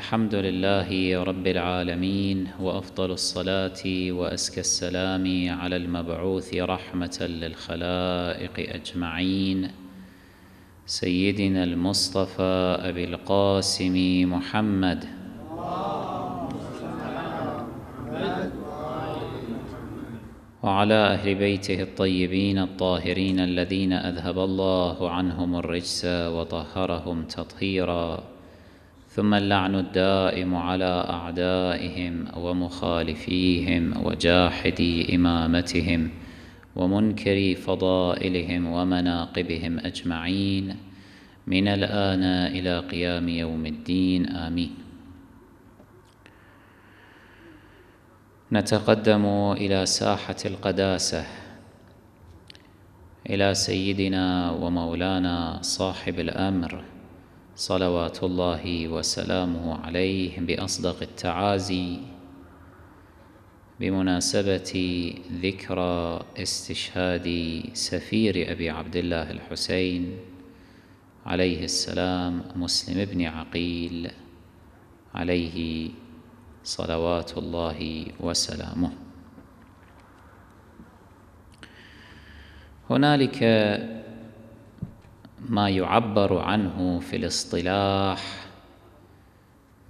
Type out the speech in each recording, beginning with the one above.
الحمد لله رب العالمين وافضل الصلاه وازكى السلام على المبعوث رحمه للخلائق اجمعين سيدنا المصطفى ابي القاسم محمد وعلى اهل بيته الطيبين الطاهرين الذين اذهب الله عنهم الرجس وطهرهم تطهيرا ثم اللعن الدائم على اعدائهم ومخالفيهم وجاحدي امامتهم ومنكري فضائلهم ومناقبهم اجمعين من الان الى قيام يوم الدين امين نتقدم الى ساحه القداسه الى سيدنا ومولانا صاحب الامر صلوات الله وسلامه عليه بأصدق التعازي بمناسبة ذكرى استشهاد سفير أبي عبد الله الحسين عليه السلام مسلم بن عقيل عليه صلوات الله وسلامه هنالك ما يعبر عنه في الاصطلاح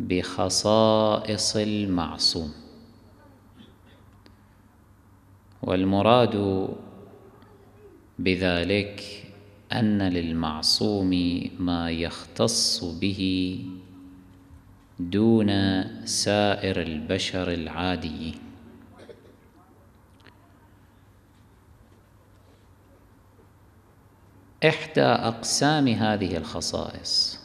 بخصائص المعصوم والمراد بذلك ان للمعصوم ما يختص به دون سائر البشر العاديين إحدى أقسام هذه الخصائص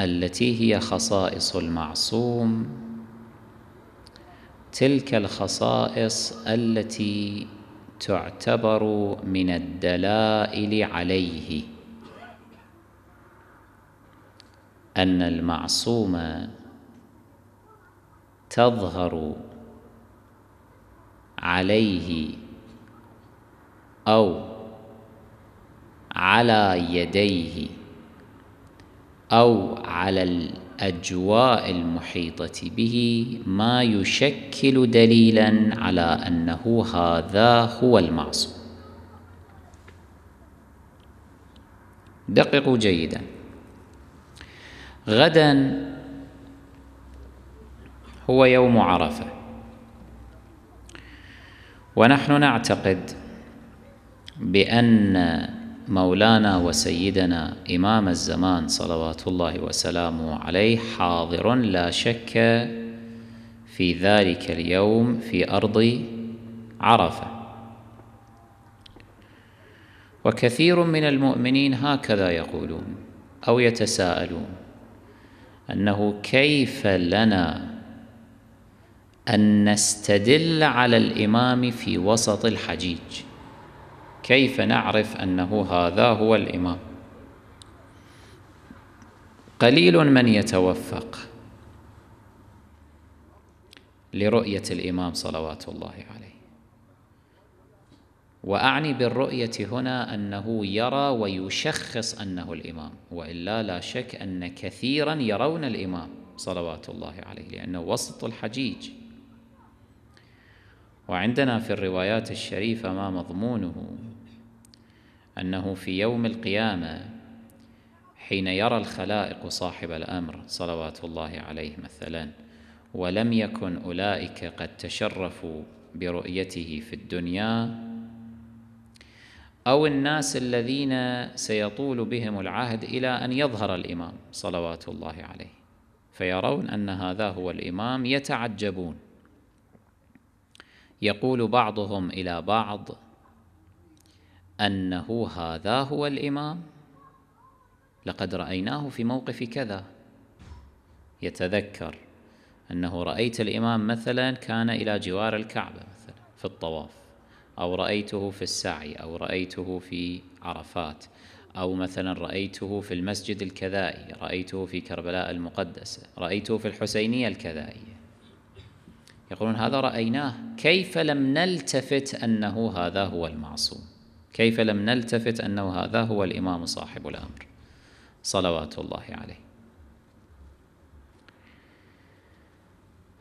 التي هي خصائص المعصوم تلك الخصائص التي تعتبر من الدلائل عليه أن المعصوم تظهر عليه أو على يديه أو على الأجواء المحيطة به ما يشكل دليلا على أنه هذا هو المعصوم دققوا جيدا غدا هو يوم عرفه ونحن نعتقد بأن مولانا وسيدنا إمام الزمان صلوات الله وسلامه عليه حاضر لا شك في ذلك اليوم في أرض عرفة وكثير من المؤمنين هكذا يقولون أو يتساءلون أنه كيف لنا أن نستدل على الإمام في وسط الحجيج كيف نعرف أنه هذا هو الإمام قليل من يتوفق لرؤية الإمام صلوات الله عليه وأعني بالرؤية هنا أنه يرى ويشخص أنه الإمام وإلا لا شك أن كثيرا يرون الإمام صلوات الله عليه لأنه وسط الحجيج وعندنا في الروايات الشريفة ما مضمونه أنه في يوم القيامة حين يرى الخلائق صاحب الأمر صلوات الله عليه مثلا ولم يكن أولئك قد تشرفوا برؤيته في الدنيا أو الناس الذين سيطول بهم العهد إلى أن يظهر الإمام صلوات الله عليه فيرون أن هذا هو الإمام يتعجبون يقول بعضهم إلى بعض انه هذا هو الامام لقد رايناه في موقف كذا يتذكر انه رايت الامام مثلا كان الى جوار الكعبه مثلا في الطواف او رايته في السعي او رايته في عرفات او مثلا رايته في المسجد الكذائي رايته في كربلاء المقدسه رايته في الحسينيه الكذائيه يقولون هذا رايناه كيف لم نلتفت انه هذا هو المعصوم كيف لم نلتفت أنه هذا هو الإمام صاحب الأمر صلوات الله عليه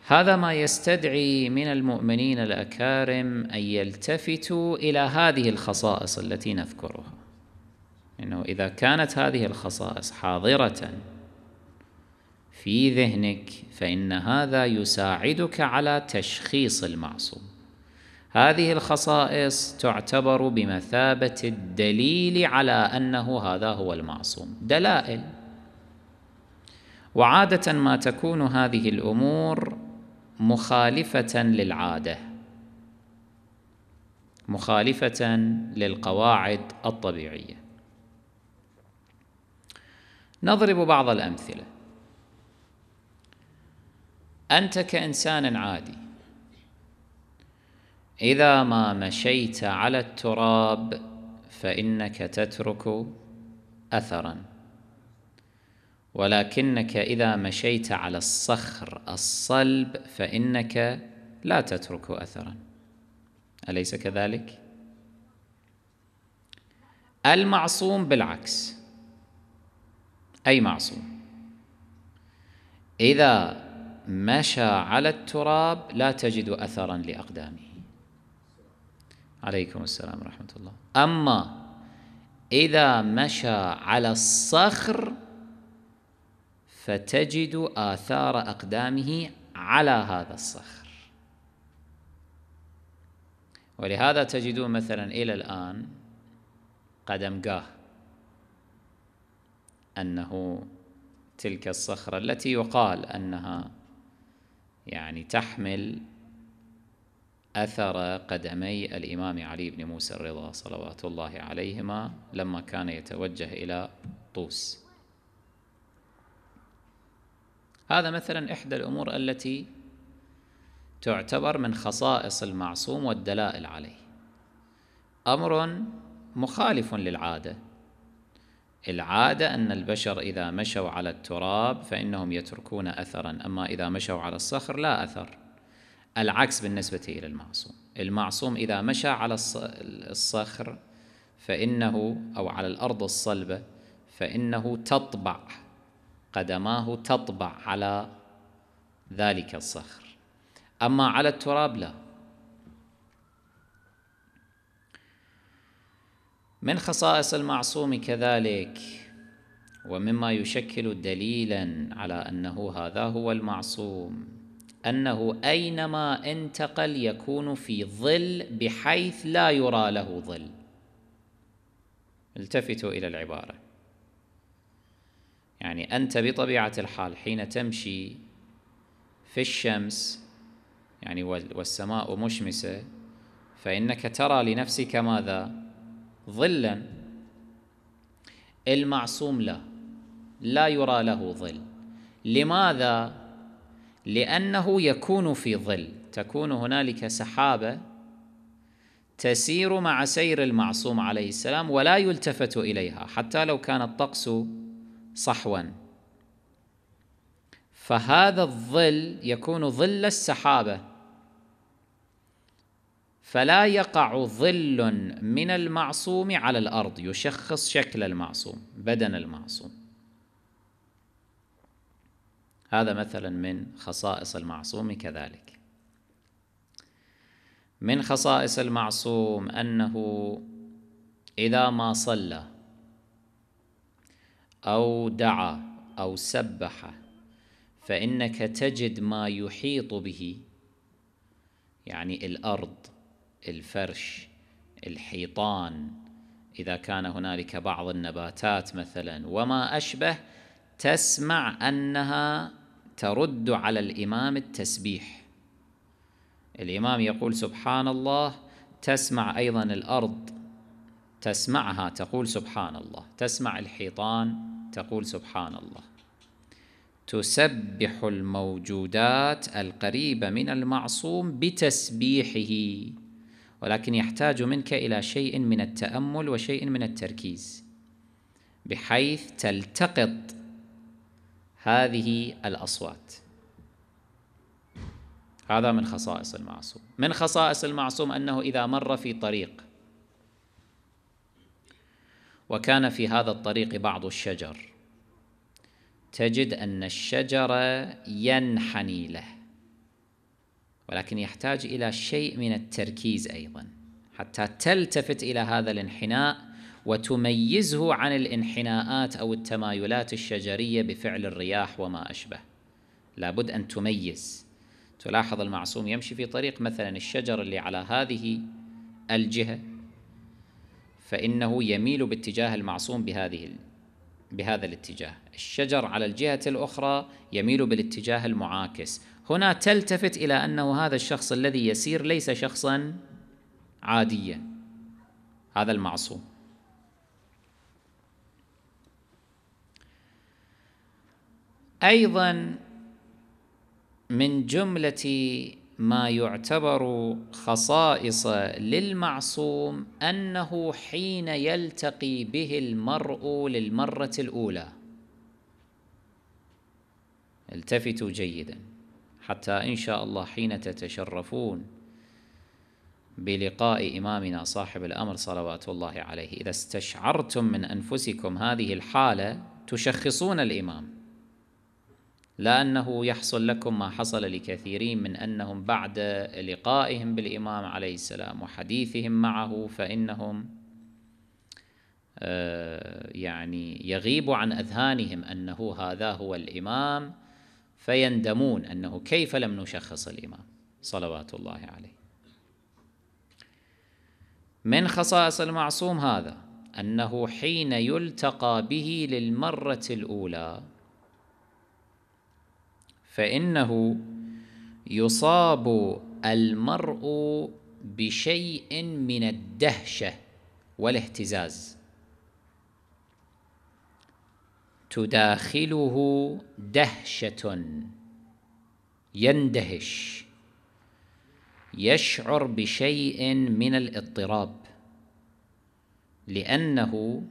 هذا ما يستدعي من المؤمنين الأكارم أن يلتفتوا إلى هذه الخصائص التي نذكرها إنه إذا كانت هذه الخصائص حاضرة في ذهنك فإن هذا يساعدك على تشخيص المعصوم هذه الخصائص تعتبر بمثابة الدليل على أنه هذا هو المعصوم دلائل وعادة ما تكون هذه الأمور مخالفة للعادة مخالفة للقواعد الطبيعية نضرب بعض الأمثلة أنت كإنسان عادي إذا ما مشيت على التراب فإنك تترك أثرا ولكنك إذا مشيت على الصخر الصلب فإنك لا تترك أثرا أليس كذلك؟ المعصوم بالعكس أي معصوم إذا مشى على التراب لا تجد أثرا لأقدامه عليكم السلام ورحمة الله أما إذا مشى على الصخر فتجد آثار أقدامه على هذا الصخر ولهذا تجدون مثلا إلى الآن قدم قاه أنه تلك الصخرة التي يقال أنها يعني تحمل أثر قدمي الإمام علي بن موسى الرضا صلوات الله عليهما لما كان يتوجه إلى طوس هذا مثلا إحدى الأمور التي تعتبر من خصائص المعصوم والدلائل عليه أمر مخالف للعادة العادة أن البشر إذا مشوا على التراب فإنهم يتركون أثرا أما إذا مشوا على الصخر لا أثر العكس بالنسبة إلى المعصوم المعصوم إذا مشى على الصخر فإنه أو على الأرض الصلبة فإنه تطبع قدماه تطبع على ذلك الصخر أما على التراب لا من خصائص المعصوم كذلك ومما يشكل دليلا على أنه هذا هو المعصوم أنه أينما انتقل يكون في ظل بحيث لا يرى له ظل التفتوا إلى العبارة يعني أنت بطبيعة الحال حين تمشي في الشمس يعني والسماء مشمسة فإنك ترى لنفسك ماذا ظلا المعصوم لا لا يرى له ظل لماذا لأنه يكون في ظل تكون هنالك سحابة تسير مع سير المعصوم عليه السلام ولا يلتفت إليها حتى لو كان الطقس صحوا فهذا الظل يكون ظل السحابة فلا يقع ظل من المعصوم على الأرض يشخص شكل المعصوم بدن المعصوم هذا مثلا من خصائص المعصوم كذلك من خصائص المعصوم أنه إذا ما صلى أو دعا أو سبح فإنك تجد ما يحيط به يعني الأرض الفرش الحيطان إذا كان هنالك بعض النباتات مثلا وما أشبه تسمع أنها ترد على الإمام التسبيح الإمام يقول سبحان الله تسمع أيضا الأرض تسمعها تقول سبحان الله تسمع الحيطان تقول سبحان الله تسبح الموجودات القريبة من المعصوم بتسبيحه ولكن يحتاج منك إلى شيء من التأمل وشيء من التركيز بحيث تلتقط هذه الأصوات هذا من خصائص المعصوم من خصائص المعصوم أنه إذا مر في طريق وكان في هذا الطريق بعض الشجر تجد أن الشجر ينحني له ولكن يحتاج إلى شيء من التركيز أيضا حتى تلتفت إلى هذا الانحناء وتميزه عن الانحناءات أو التمايلات الشجرية بفعل الرياح وما أشبه لابد أن تميز تلاحظ المعصوم يمشي في طريق مثلا الشجر اللي على هذه الجهة فإنه يميل باتجاه المعصوم بهذه بهذا الاتجاه الشجر على الجهة الأخرى يميل بالاتجاه المعاكس هنا تلتفت إلى أنه هذا الشخص الذي يسير ليس شخصا عاديا هذا المعصوم ايضا من جمله ما يعتبر خصائص للمعصوم انه حين يلتقي به المرء للمره الاولى التفتوا جيدا حتى ان شاء الله حين تتشرفون بلقاء امامنا صاحب الامر صلوات الله عليه اذا استشعرتم من انفسكم هذه الحاله تشخصون الامام لأنه يحصل لكم ما حصل لكثيرين من أنهم بعد لقائهم بالإمام عليه السلام وحديثهم معه فإنهم آه، يعني يغيب عن أذهانهم أنه هذا هو الإمام فيندمون أنه كيف لم نشخص الإمام صلوات الله عليه من خصائص المعصوم هذا أنه حين يلتقى به للمرة الأولى فانه يصاب المرء بشيء من الدهشه والاهتزاز تداخله دهشه يندهش يشعر بشيء من الاضطراب لانه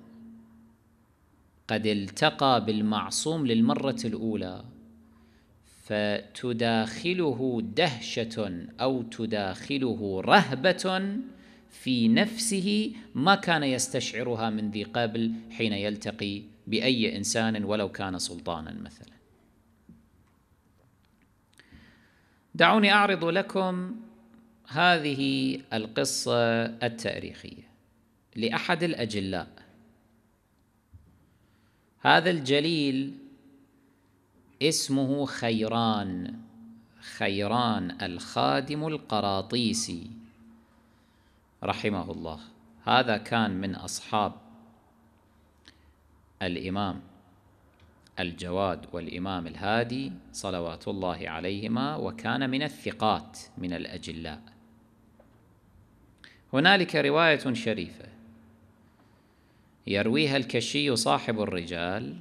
قد التقى بالمعصوم للمره الاولى فتداخله دهشة أو تداخله رهبة في نفسه ما كان يستشعرها من ذي قبل حين يلتقي بأي إنسان ولو كان سلطانا مثلا دعوني أعرض لكم هذه القصة التاريخية لأحد الأجلاء هذا الجليل اسمه خيران خيران الخادم القراطيسي رحمه الله هذا كان من أصحاب الإمام الجواد والإمام الهادي صلوات الله عليهما وكان من الثقات من الأجلاء هنالك رواية شريفة يرويها الكشي صاحب الرجال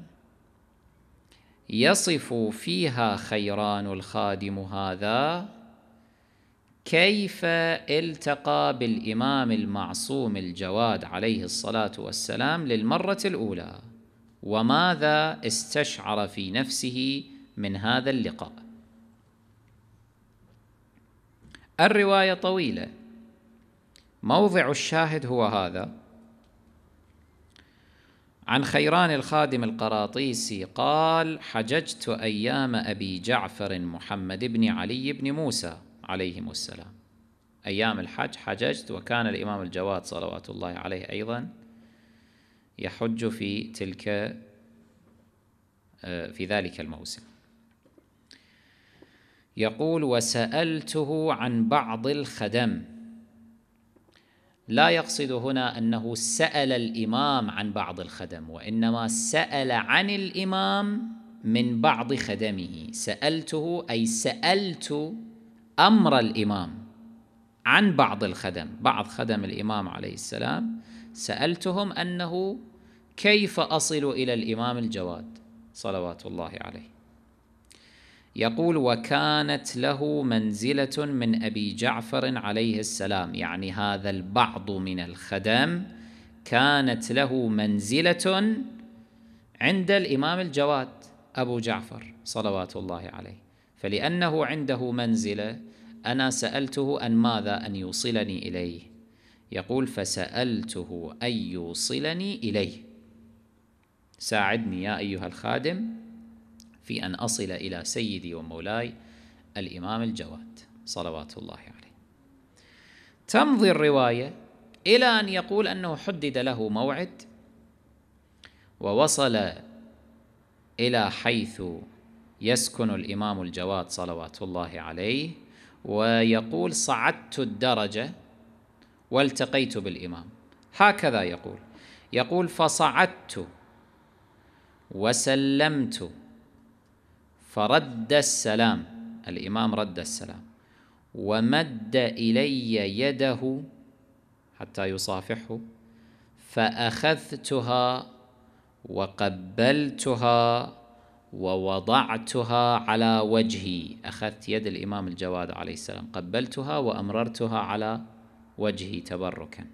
يصف فيها خيران الخادم هذا كيف التقى بالإمام المعصوم الجواد عليه الصلاة والسلام للمرة الأولى وماذا استشعر في نفسه من هذا اللقاء الرواية طويلة موضع الشاهد هو هذا عن خيران الخادم القراطيسي قال حججت ايام ابي جعفر محمد بن علي بن موسى عليهم السلام ايام الحج حججت وكان الامام الجواد صلوات الله عليه ايضا يحج في تلك آه، في ذلك الموسم يقول وسالته عن بعض الخدم لا يقصد هنا انه سال الامام عن بعض الخدم وانما سال عن الامام من بعض خدمه سالته اي سالت امر الامام عن بعض الخدم بعض خدم الامام عليه السلام سالتهم انه كيف اصل الى الامام الجواد صلوات الله عليه يقول وكانت له منزلة من أبي جعفر عليه السلام يعني هذا البعض من الخدم كانت له منزلة عند الإمام الجواد أبو جعفر صلوات الله عليه فلأنه عنده منزلة أنا سألته أن ماذا أن يوصلني إليه يقول فسألته أن يوصلني إليه ساعدني يا أيها الخادم في أن أصل إلى سيدي ومولاي الإمام الجواد صلوات الله عليه تمضي الرواية إلى أن يقول أنه حدد له موعد ووصل إلى حيث يسكن الإمام الجواد صلوات الله عليه ويقول صعدت الدرجة والتقيت بالإمام هكذا يقول يقول فصعدت وسلمت فرد السلام الإمام رد السلام ومد إلي يده حتى يصافحه فأخذتها وقبلتها ووضعتها على وجهي أخذت يد الإمام الجواد عليه السلام قبلتها وأمررتها على وجهي تبركا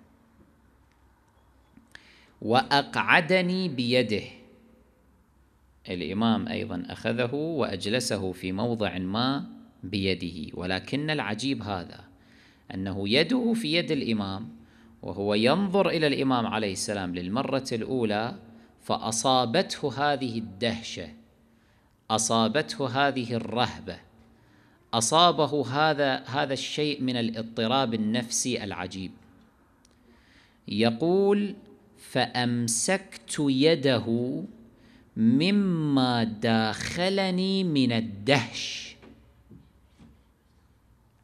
وأقعدني بيده الإمام أيضا أخذه وأجلسه في موضع ما بيده ولكن العجيب هذا أنه يده في يد الإمام وهو ينظر إلى الإمام عليه السلام للمرة الأولى فأصابته هذه الدهشة أصابته هذه الرهبة أصابه هذا هذا الشيء من الاضطراب النفسي العجيب يقول فأمسكت يده مما داخلني من الدهش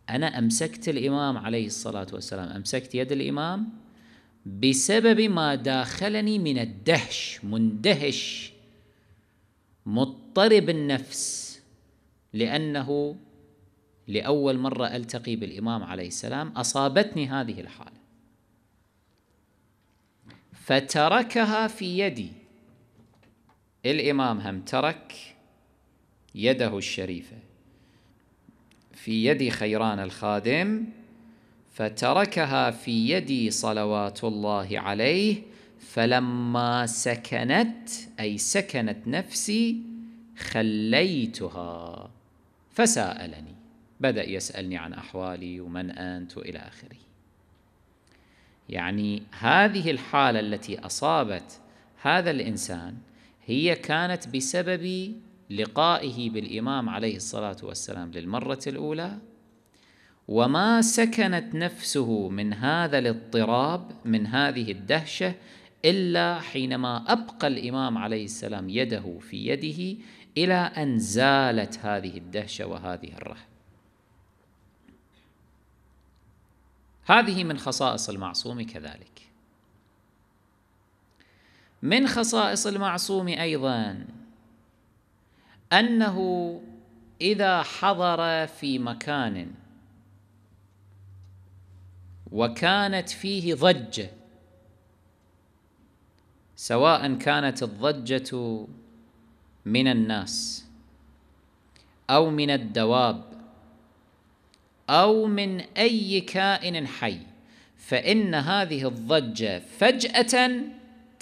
أنا أمسكت الإمام عليه الصلاة والسلام أمسكت يد الإمام بسبب ما داخلني من الدهش مندهش مضطرب النفس لأنه لأول مرة ألتقي بالإمام عليه السلام أصابتني هذه الحالة فتركها في يدي الإمام هم ترك يده الشريفة في يد خيران الخادم فتركها في يدي صلوات الله عليه فلما سكنت أي سكنت نفسي خليتها فسألني بدأ يسألني عن أحوالي ومن أنت وإلى آخره يعني هذه الحالة التي أصابت هذا الإنسان هي كانت بسبب لقائه بالإمام عليه الصلاة والسلام للمرة الأولى وما سكنت نفسه من هذا الاضطراب من هذه الدهشة إلا حينما أبقى الإمام عليه السلام يده في يده إلى أن زالت هذه الدهشة وهذه الرهبة هذه من خصائص المعصوم كذلك من خصائص المعصوم ايضا انه اذا حضر في مكان وكانت فيه ضجه سواء كانت الضجه من الناس او من الدواب او من اي كائن حي فان هذه الضجه فجاه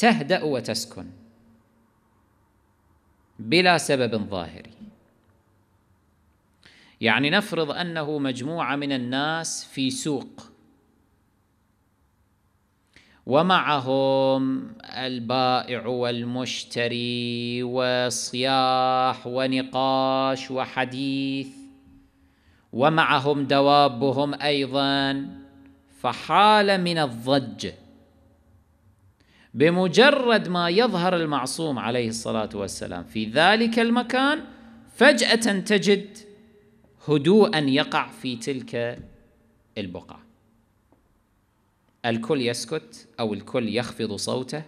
تهدأ وتسكن بلا سبب ظاهري يعني نفرض أنه مجموعة من الناس في سوق ومعهم البائع والمشتري وصياح ونقاش وحديث ومعهم دوابهم أيضا فحال من الضجه بمجرد ما يظهر المعصوم عليه الصلاة والسلام في ذلك المكان فجأة تجد هدوءا يقع في تلك البقعة الكل يسكت أو الكل يخفض صوته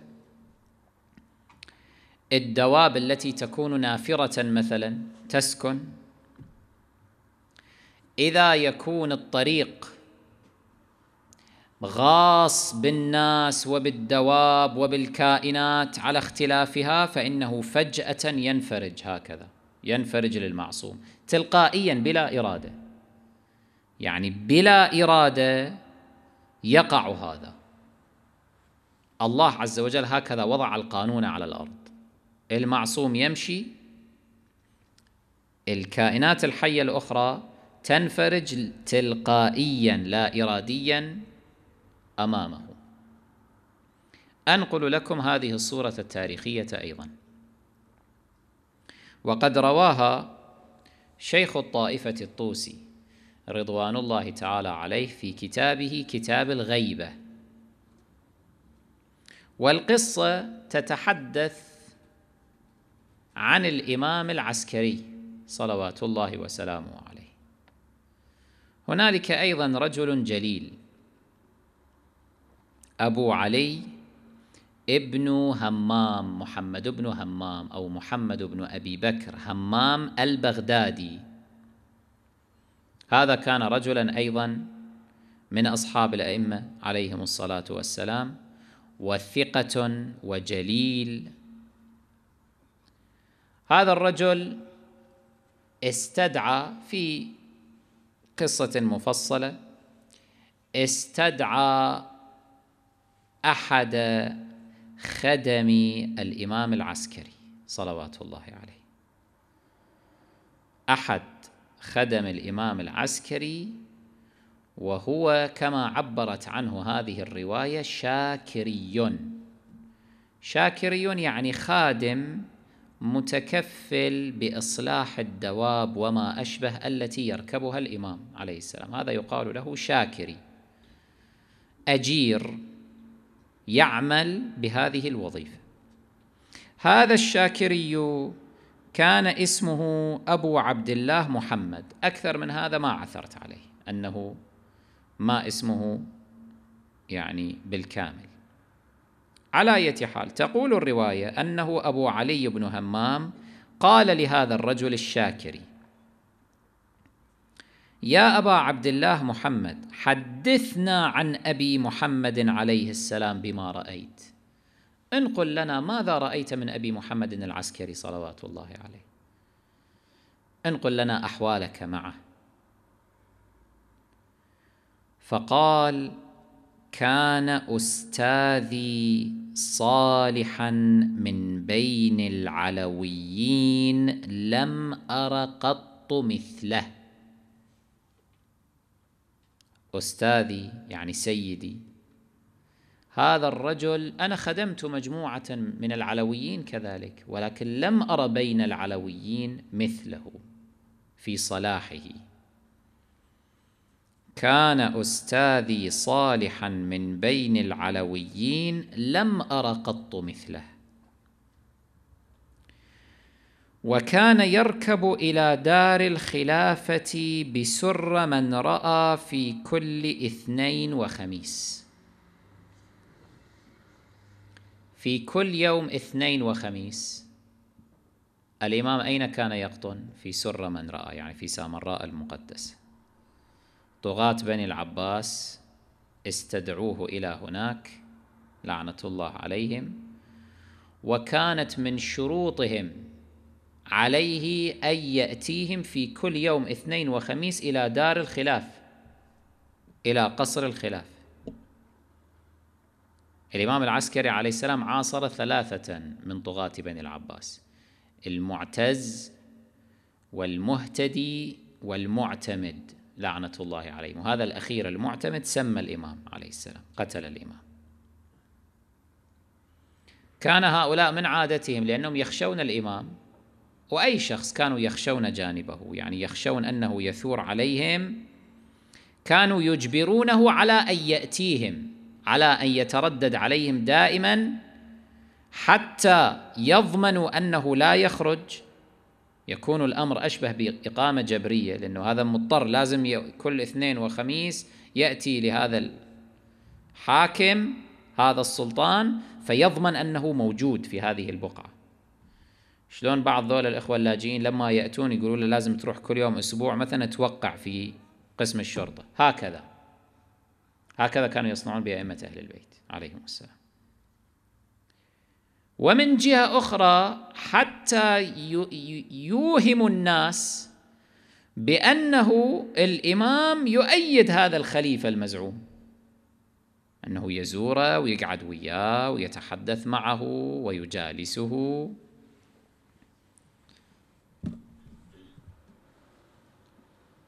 الدواب التي تكون نافرة مثلا تسكن إذا يكون الطريق غاص بالناس وبالدواب وبالكائنات على اختلافها فانه فجاه ينفرج هكذا ينفرج للمعصوم تلقائيا بلا اراده يعني بلا اراده يقع هذا الله عز وجل هكذا وضع القانون على الارض المعصوم يمشي الكائنات الحيه الاخرى تنفرج تلقائيا لا اراديا امامه انقل لكم هذه الصوره التاريخيه ايضا وقد رواها شيخ الطائفه الطوسي رضوان الله تعالى عليه في كتابه كتاب الغيبه والقصه تتحدث عن الامام العسكري صلوات الله وسلامه عليه هنالك ايضا رجل جليل أبو علي ابن همام محمد بن همام أو محمد بن أبي بكر همام البغدادي هذا كان رجلا أيضا من أصحاب الأئمة عليهم الصلاة والسلام وثقة وجليل هذا الرجل استدعى في قصة مفصلة استدعى أحد خدم الإمام العسكري صلوات الله عليه أحد خدم الإمام العسكري وهو كما عبرت عنه هذه الرواية شاكري شاكري يعني خادم متكفل بإصلاح الدواب وما أشبه التي يركبها الإمام عليه السلام هذا يقال له شاكري أجير يعمل بهذه الوظيفة هذا الشاكري كان اسمه أبو عبد الله محمد أكثر من هذا ما عثرت عليه أنه ما اسمه يعني بالكامل على أية حال تقول الرواية أنه أبو علي بن همام قال لهذا الرجل الشاكري يا أبا عبد الله محمد حدثنا عن أبي محمد عليه السلام بما رأيت انقل لنا ماذا رأيت من أبي محمد العسكري صلوات الله عليه انقل لنا أحوالك معه فقال كان أستاذي صالحا من بين العلويين لم أر قط مثله أستاذي يعني سيدي هذا الرجل أنا خدمت مجموعة من العلويين كذلك ولكن لم أرى بين العلويين مثله في صلاحه كان أستاذي صالحا من بين العلويين لم أر قط مثله وكان يركب إلى دار الخلافة بسر من رأى في كل اثنين وخميس في كل يوم اثنين وخميس الإمام أين كان يقطن؟ في سر من رأى يعني في سامراء المقدسة طغاة بني العباس استدعوه إلى هناك لعنة الله عليهم وكانت من شروطهم عليه أن يأتيهم في كل يوم اثنين وخميس إلى دار الخلاف إلى قصر الخلاف الإمام العسكري عليه السلام عاصر ثلاثة من طغاة بني العباس المعتز والمهتدي والمعتمد لعنة الله عليهم وهذا الأخير المعتمد سمى الإمام عليه السلام قتل الإمام كان هؤلاء من عادتهم لأنهم يخشون الإمام وأي شخص كانوا يخشون جانبه يعني يخشون أنه يثور عليهم كانوا يجبرونه على أن يأتيهم على أن يتردد عليهم دائما حتى يضمنوا أنه لا يخرج يكون الأمر أشبه بإقامة جبرية لأنه هذا مضطر لازم كل اثنين وخميس يأتي لهذا الحاكم هذا السلطان فيضمن أنه موجود في هذه البقعة شلون بعض ذول الاخوه اللاجئين لما ياتون يقولون له لازم تروح كل يوم اسبوع مثلا توقع في قسم الشرطه هكذا هكذا كانوا يصنعون بائمه اهل البيت عليهم السلام ومن جهه اخرى حتى يوهم الناس بانه الامام يؤيد هذا الخليفه المزعوم انه يزوره ويقعد وياه ويتحدث معه ويجالسه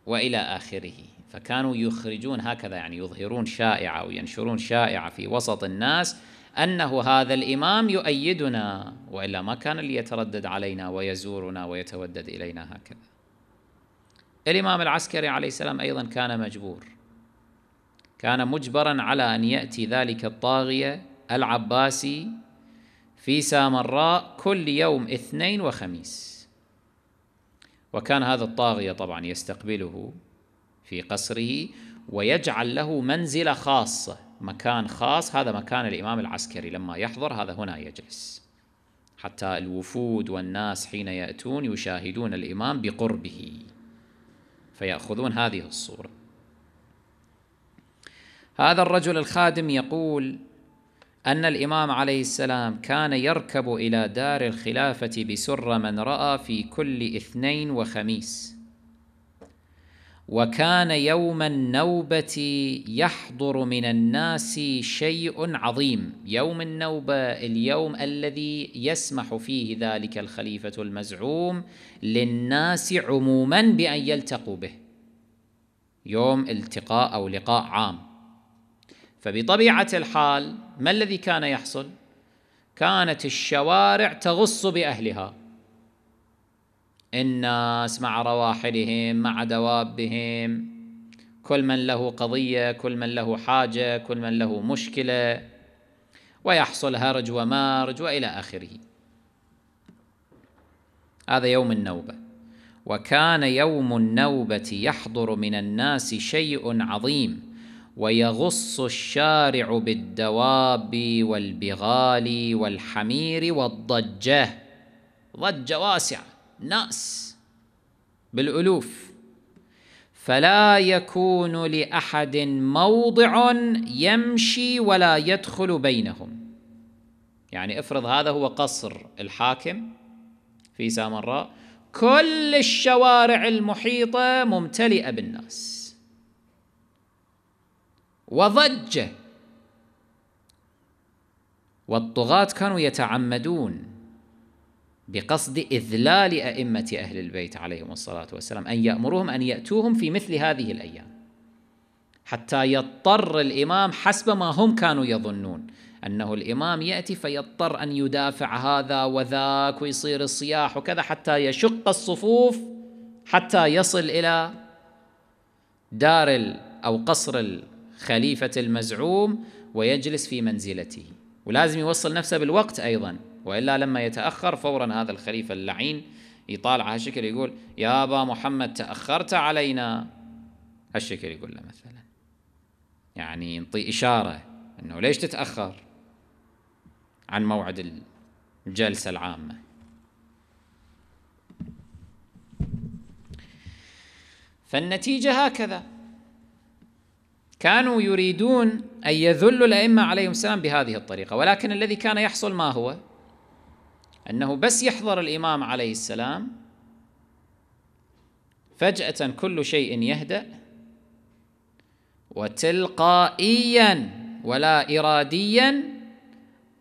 والى اخره فكانوا يخرجون هكذا يعني يظهرون شائعه وينشرون شائعه في وسط الناس انه هذا الامام يؤيدنا والا ما كان ليتردد علينا ويزورنا ويتودد الينا هكذا. الامام العسكري عليه السلام ايضا كان مجبور. كان مجبرا على ان ياتي ذلك الطاغيه العباسي في سامراء كل يوم اثنين وخميس. وكان هذا الطاغية طبعا يستقبله في قصره ويجعل له منزلة خاصة مكان خاص هذا مكان الإمام العسكري لما يحضر هذا هنا يجلس حتى الوفود والناس حين يأتون يشاهدون الإمام بقربه فيأخذون هذه الصورة هذا الرجل الخادم يقول أن الإمام عليه السلام كان يركب إلى دار الخلافة بسر من رأى في كل اثنين وخميس وكان يوم النوبة يحضر من الناس شيء عظيم يوم النوبة اليوم الذي يسمح فيه ذلك الخليفة المزعوم للناس عموما بأن يلتقوا به يوم التقاء أو لقاء عام فبطبيعة الحال ما الذي كان يحصل كانت الشوارع تغص باهلها الناس مع رواحلهم مع دوابهم كل من له قضيه كل من له حاجه كل من له مشكله ويحصل هرج ومارج والى اخره هذا يوم النوبه وكان يوم النوبه يحضر من الناس شيء عظيم ويغص الشارع بالدواب والبغال والحمير والضجه ضجه واسعه ناس بالالوف فلا يكون لاحد موضع يمشي ولا يدخل بينهم يعني افرض هذا هو قصر الحاكم في سامراء كل الشوارع المحيطه ممتلئه بالناس وضجه والطغاة كانوا يتعمدون بقصد إذلال أئمة أهل البيت عليهم الصلاة والسلام أن يأمرهم أن يأتوهم في مثل هذه الأيام حتى يضطر الإمام حسب ما هم كانوا يظنون أنه الإمام يأتي فيضطر أن يدافع هذا وذاك ويصير الصياح وكذا حتى يشق الصفوف حتى يصل إلى دار أو قصر خليفة المزعوم ويجلس في منزلته ولازم يوصل نفسه بالوقت أيضا وإلا لما يتأخر فورا هذا الخليفة اللعين يطالع هالشكل يقول يا أبا محمد تأخرت علينا هالشكل يقول له مثلا يعني ينطي إشارة أنه ليش تتأخر عن موعد الجلسة العامة فالنتيجة هكذا كانوا يريدون أن يذلوا الأئمة عليهم السلام بهذه الطريقة ولكن الذي كان يحصل ما هو أنه بس يحضر الإمام عليه السلام فجأة كل شيء يهدأ وتلقائيا ولا إراديا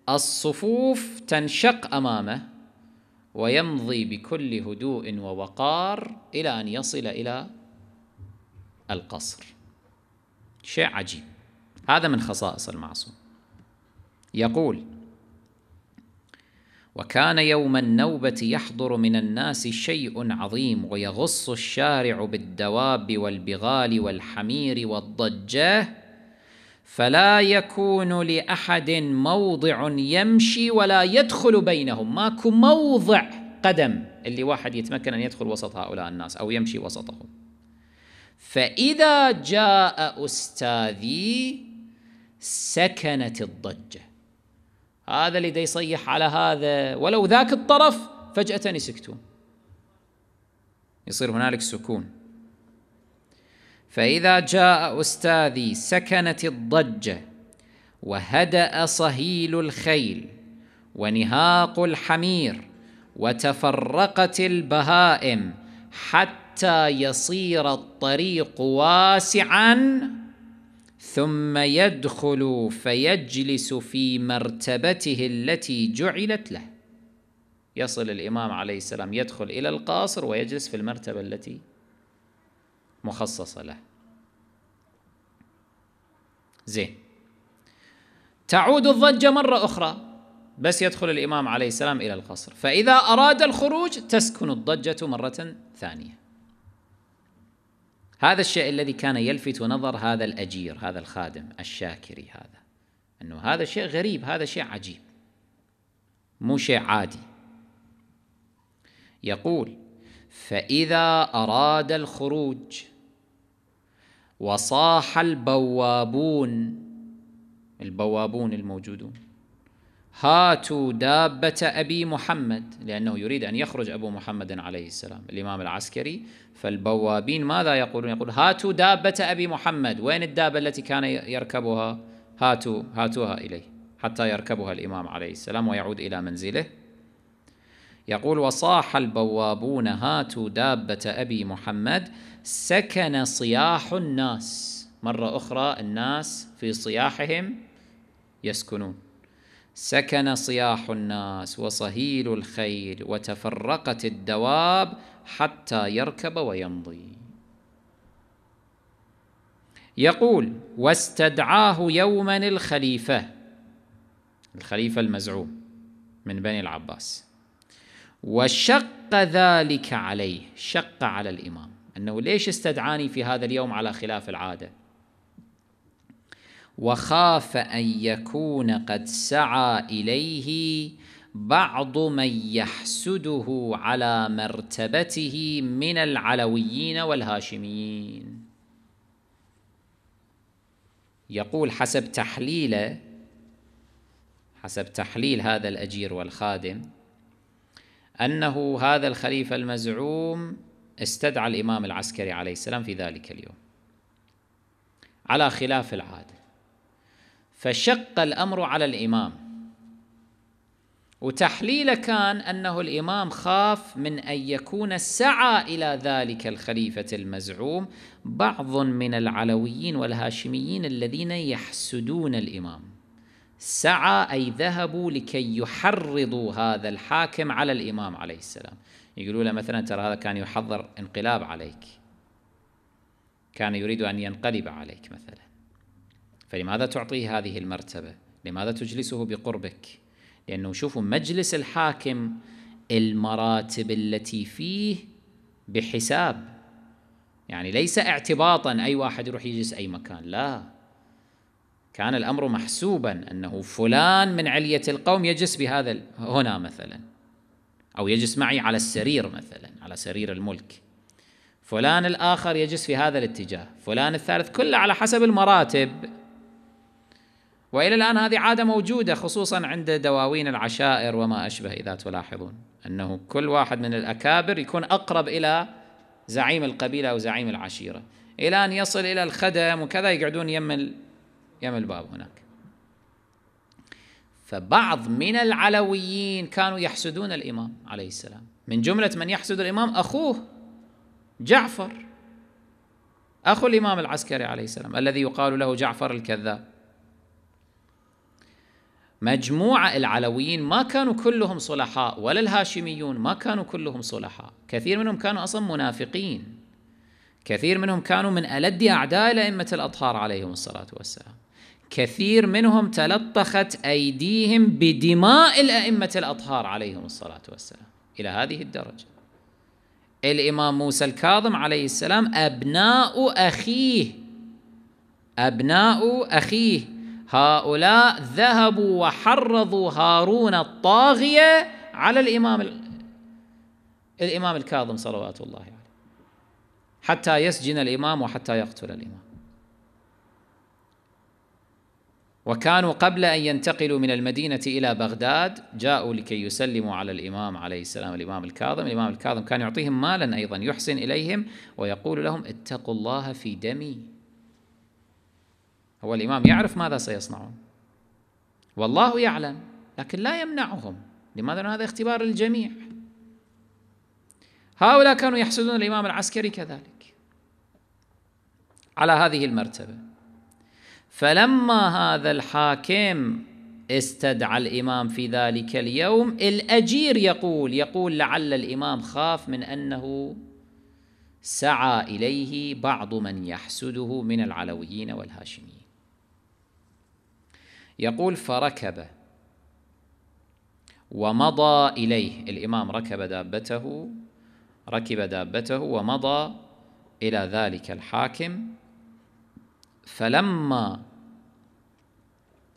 الصفوف تنشق أمامه ويمضي بكل هدوء ووقار إلى أن يصل إلى القصر شيء عجيب هذا من خصائص المعصوم يقول وكان يوم النوبة يحضر من الناس شيء عظيم ويغص الشارع بالدواب والبغال والحمير والضجة فلا يكون لأحد موضع يمشي ولا يدخل بينهم ماكو موضع قدم اللي واحد يتمكن أن يدخل وسط هؤلاء الناس أو يمشي وسطهم فإذا جاء أستاذي سكنت الضجة هذا اللي يصيح على هذا ولو ذاك الطرف فجأة يسكتون يصير هنالك سكون فإذا جاء أستاذي سكنت الضجة وهدأ صهيل الخيل ونهاق الحمير وتفرقت البهائم حتى حتى يصير الطريق واسعا ثم يدخل فيجلس في مرتبته التي جعلت له يصل الإمام عليه السلام يدخل إلى القاصر ويجلس في المرتبة التي مخصصة له زين تعود الضجة مرة أخرى بس يدخل الإمام عليه السلام إلى القصر فإذا أراد الخروج تسكن الضجة مرة ثانية هذا الشيء الذي كان يلفت نظر هذا الأجير هذا الخادم الشاكري هذا أنه هذا شيء غريب هذا شيء عجيب مو شيء عادي يقول فإذا أراد الخروج وصاح البوابون البوابون الموجودون هاتوا دابة أبي محمد لأنه يريد أن يخرج أبو محمد عليه السلام الإمام العسكري فالبوابين ماذا يقولون يقول هاتوا دابة أبي محمد وين الدابة التي كان يركبها هاتوا هاتوها إليه حتى يركبها الإمام عليه السلام ويعود إلى منزله يقول وصاح البوابون هاتوا دابة أبي محمد سكن صياح الناس مرة أخرى الناس في صياحهم يسكنون سكن صياح الناس وصهيل الخيل وتفرقت الدواب حتى يركب ويمضي يقول واستدعاه يوما الخليفة الخليفة المزعوم من بني العباس وشق ذلك عليه شق على الإمام أنه ليش استدعاني في هذا اليوم على خلاف العادة وخاف ان يكون قد سعى اليه بعض من يحسده على مرتبته من العلويين والهاشميين يقول حسب تحليله حسب تحليل هذا الاجير والخادم انه هذا الخليفه المزعوم استدعى الامام العسكري عليه السلام في ذلك اليوم على خلاف العاده فشق الامر على الامام وتحليله كان انه الامام خاف من ان يكون سعى الى ذلك الخليفه المزعوم بعض من العلويين والهاشميين الذين يحسدون الامام سعى اي ذهبوا لكي يحرضوا هذا الحاكم على الامام عليه السلام يقولوا له مثلا ترى هذا كان يحضر انقلاب عليك كان يريد ان ينقلب عليك مثلا فلماذا تعطيه هذه المرتبة لماذا تجلسه بقربك لأنه شوفوا مجلس الحاكم المراتب التي فيه بحساب يعني ليس اعتباطا أي واحد يروح يجلس أي مكان لا كان الأمر محسوبا أنه فلان من علية القوم يجلس بهذا هنا مثلا أو يجلس معي على السرير مثلا على سرير الملك فلان الآخر يجلس في هذا الاتجاه فلان الثالث كله على حسب المراتب والى الان هذه عاده موجوده خصوصا عند دواوين العشائر وما اشبه اذا تلاحظون انه كل واحد من الاكابر يكون اقرب الى زعيم القبيله او زعيم العشيره الى ان يصل الى الخدم وكذا يقعدون يم يم الباب هناك فبعض من العلويين كانوا يحسدون الامام عليه السلام من جمله من يحسد الامام اخوه جعفر اخو الامام العسكري عليه السلام الذي يقال له جعفر الكذاب مجموعة العلويين ما كانوا كلهم صلحاء ولا الهاشميون ما كانوا كلهم صلحاء كثير منهم كانوا أصلا منافقين كثير منهم كانوا من ألد أعداء الأئمة الأطهار عليهم الصلاة والسلام كثير منهم تلطخت أيديهم بدماء الأئمة الأطهار عليهم الصلاة والسلام إلى هذه الدرجة الإمام موسى الكاظم عليه السلام أبناء أخيه أبناء أخيه هؤلاء ذهبوا وحرضوا هارون الطاغية على الإمام الإمام الكاظم صلوات الله عليه حتى يسجن الإمام وحتى يقتل الإمام وكانوا قبل أن ينتقلوا من المدينة إلى بغداد جاءوا لكي يسلموا على الإمام عليه السلام الإمام الكاظم الإمام الكاظم كان يعطيهم مالا أيضا يحسن إليهم ويقول لهم اتقوا الله في دمي هو الإمام يعرف ماذا سيصنعون والله يعلم لكن لا يمنعهم لماذا هذا اختبار للجميع هؤلاء كانوا يحسدون الإمام العسكري كذلك على هذه المرتبة فلما هذا الحاكم استدعى الإمام في ذلك اليوم الأجير يقول يقول لعل الإمام خاف من أنه سعى إليه بعض من يحسده من العلويين والهاشميين يقول فركب ومضى إليه الإمام ركب دابته ركب دابته ومضى إلى ذلك الحاكم فلما